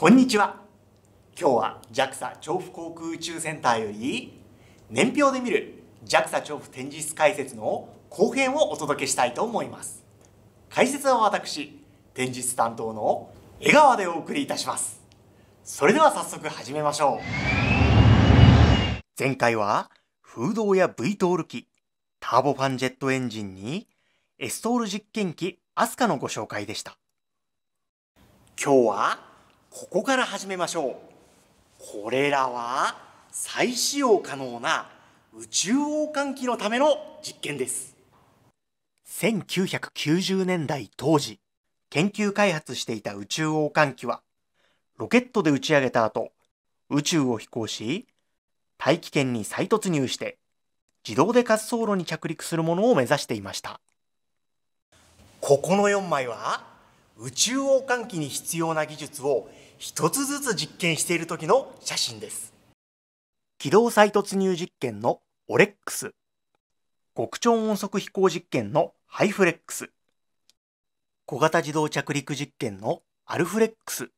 こんにちは今日は JAXA 調布航空宇宙センターより年表で見る JAXA 調布展示室解説の後編をお届けしたいと思います解説は私展示室担当の江川でお送りいたしますそれでは早速始めましょう前回は風洞や V トール機ターボファンジェットエンジンにエストール実験機アスカのご紹介でした今日はここから始めましょうこれらは再使用可能な宇宙王冠機のための実験です1990年代当時研究開発していた宇宙王冠機はロケットで打ち上げた後宇宙を飛行し大気圏に再突入して自動で滑走路に着陸するものを目指していましたここの4枚は宇宙王冠機に必要な技術を一つずつ実験している時の写真です機動再突入実験のオレックス極超音速飛行実験のハイフレックス小型自動着陸実験のアルフレックス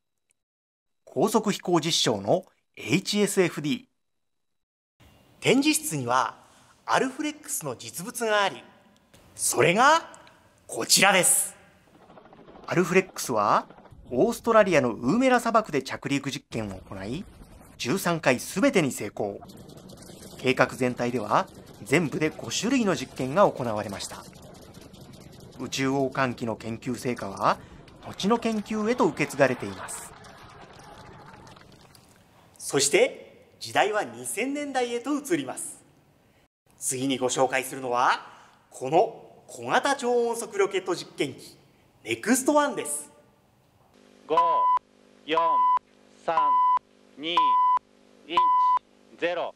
高速飛行実証の HSFD 展示室にはアルフレックスの実物がありそれがこちらですアルフレックスはオーストラリアのウーメラ砂漠で着陸実験を行い、13回全てに成功。計画全体では全部で5種類の実験が行われました。宇宙王冠機の研究成果は、後の研究へと受け継がれています。そして、時代は2000年代へと移ります。次にご紹介するのは、この小型超音速ロケット実験機、ネクストワンです。五、四、三、二、一、ゼロ。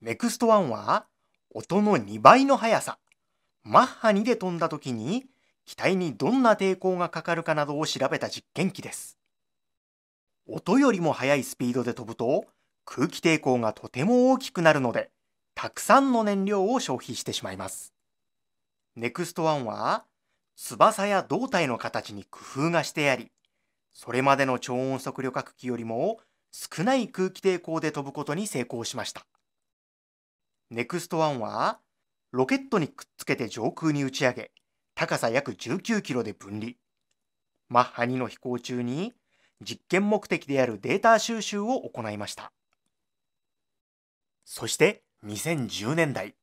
ネクストワンは音の2倍の速さ。マッハ2で飛んだ時に機体にどんな抵抗がかかるかなどを調べた実験機です。音よりも速いスピードで飛ぶと空気抵抗がとても大きくなるのでたくさんの燃料を消費してしまいます。ネクストワンは翼や胴体の形に工夫がしてあり、それまでの超音速旅客機よりも少ない空気抵抗で飛ぶことに成功しました。ネクストワンはロケットにくっつけて上空に打ち上げ、高さ約19キロで分離。マッハ2の飛行中に実験目的であるデータ収集を行いました。そして2010年代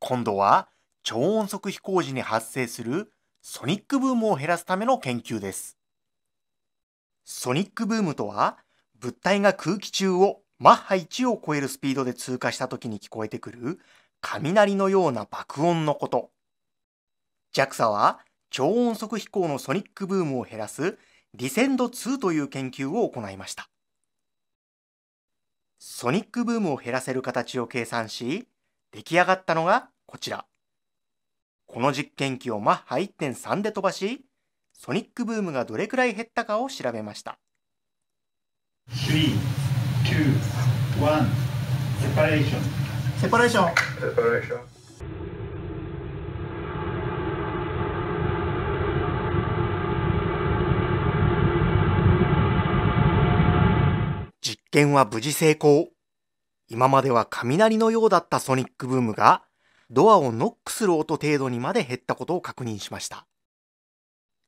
今度は超音速飛行時に発生するソニックブームを減らすための研究ですソニックブームとは物体が空気中をマッハ1を超えるスピードで通過した時に聞こえてくる雷のような爆音のこと JAXA は超音速飛行のソニックブームを減らすディセンド2という研究を行いましたソニックブームを減らせる形を計算し、出来上がったのがこちら。この実験機をマッハ1.3で飛ばし、ソニックブームがどれくらい減ったかを調べました。3、2、1、セパレーション。セパレーション。セパレーション。験は無事成功。今までは雷のようだったソニックブームが、ドアをノックする音程度にまで減ったことを確認しました。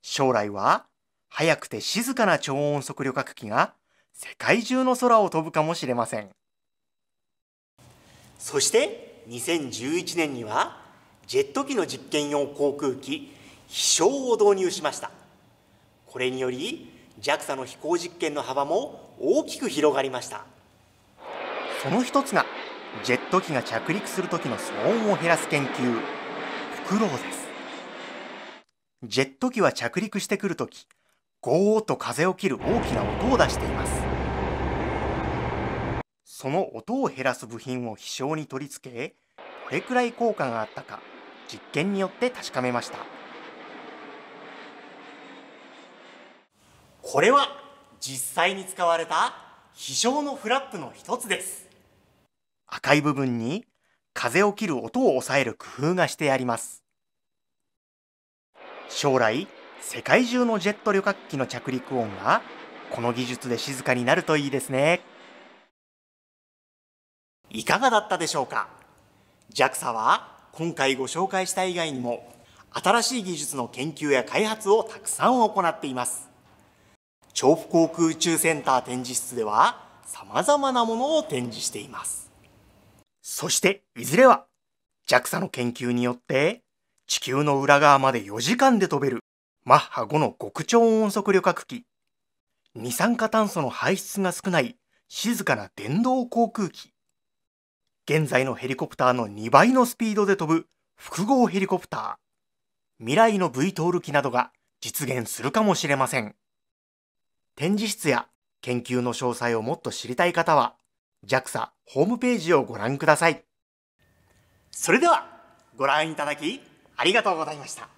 将来は、速くて静かな超音速旅客機が世界中の空を飛ぶかもしれません。そして2011年には、ジェット機の実験用航空機、飛翔を導入しました。これにより、JAXA の飛行実験の幅も大きく広がりましたその一つがジェット機が着陸する時の騒音を減らす研究フクロウですジェット機は着陸してくる時ゴーと風を切る大きな音を出していますその音を減らす部品を飛翔に取り付けどれくらい効果があったか実験によって確かめましたこれは実際に使われた飛翔のフラップの一つです赤い部分に風を切る音を抑える工夫がしてあります将来世界中のジェット旅客機の着陸音がこの技術で静かになるといいですねいかがだったでしょうか JAXA は今回ご紹介した以外にも新しい技術の研究や開発をたくさん行っています調布航空宇宙センター展示室では様々なものを展示していますそしていずれは JAXA の研究によって地球の裏側まで4時間で飛べるマッハ5の極超音速旅客機二酸化炭素の排出が少ない静かな電動航空機現在のヘリコプターの2倍のスピードで飛ぶ複合ヘリコプター未来の v トール機などが実現するかもしれません。展示室や研究の詳細をもっと知りたい方は JAXA ホームページをご覧くださいそれではご覧いただきありがとうございました